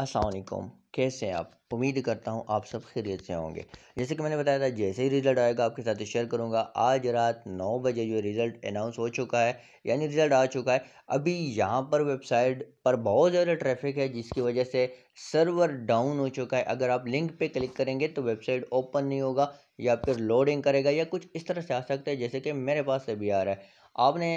असलम कैसे हैं आप उम्मीद करता हूं आप सब खैरियत से होंगे जैसे कि मैंने बताया था जैसे ही रिज़ल्ट आएगा आपके साथ शेयर करूंगा आज रात नौ बजे जो रिज़ल्ट अनाउंस हो चुका है यानी रिज़ल्ट आ चुका है अभी यहां पर वेबसाइट पर बहुत ज़्यादा ट्रैफिक है जिसकी वजह से सर्वर डाउन हो चुका है अगर आप लिंक पर क्लिक करेंगे तो वेबसाइट ओपन नहीं होगा या फिर लोडिंग करेगा या कुछ इस तरह से आ सकता है जैसे कि मेरे पास अभी आ रहा है आपने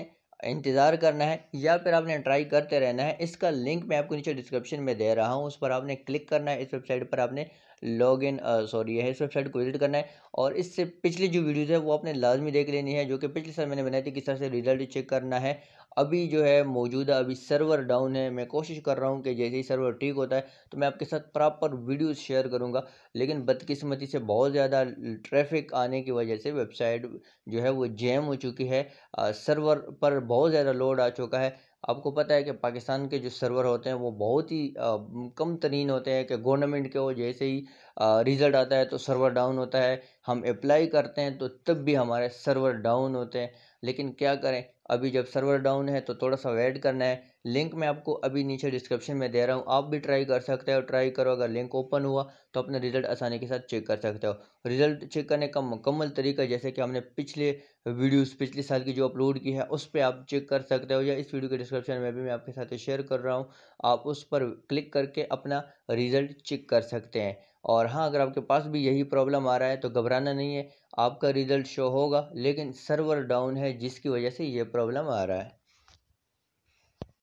इंतज़ार करना है या फिर आपने ट्राई करते रहना है इसका लिंक मैं आपको नीचे डिस्क्रिप्शन में दे रहा हूँ उस पर आपने क्लिक करना है इस वेबसाइट पर आपने लॉग इन सॉरी है इस वेबसाइट को विजिट करना है और इससे पिछली जो वीडियोज़ है वो आपने लाजमी देख लेनी है जो कि पिछले साल मैंने बनाई थी किस तरह से रिजल्ट चेक करना है अभी जो है मौजूदा अभी सर्वर डाउन है मैं कोशिश कर रहा हूँ कि जैसे ही सर्वर ठीक होता है तो मैं आपके साथ प्रॉपर वीडियो शेयर करूँगा लेकिन बदकिस्मती से बहुत ज़्यादा ट्रैफिक आने की वजह से वेबसाइट जो है वो जैम हो चुकी है आ, सर्वर पर बहुत ज़्यादा लोड आ चुका है आपको पता है कि पाकिस्तान के जो सर्वर होते हैं वो बहुत ही आ, कम तरीन होते हैं कि गवर्नमेंट के वो जैसे ही रिज़ल्ट आता है तो सर्वर डाउन होता है हम अप्लाई करते हैं तो तब भी हमारे सर्वर डाउन होते हैं लेकिन क्या करें अभी जब सर्वर डाउन है तो थोड़ा सा वेट करना है लिंक मैं आपको अभी नीचे डिस्क्रिप्शन में दे रहा हूँ आप भी ट्राई कर सकते हो ट्राई करो अगर लिंक ओपन हुआ तो अपने रिजल्ट आसानी के साथ चेक कर सकते हो रिजल्ट चेक करने का मुकम्मल तरीका जैसे कि हमने पिछले वीडियोस पिछले साल की जो अपलोड की है उस पर आप चेक कर सकते हो या इस वीडियो के डिस्क्रिप्शन में भी मैं आपके साथ शेयर कर रहा हूँ आप उस पर क्लिक करके अपना रिजल्ट चेक कर सकते हैं और हाँ अगर आपके पास भी यही प्रॉब्लम आ रहा है तो घबराना नहीं है आपका रिज़ल्ट शो होगा लेकिन सर्वर डाउन है जिसकी वजह से ये प्रॉब्लम आ रहा है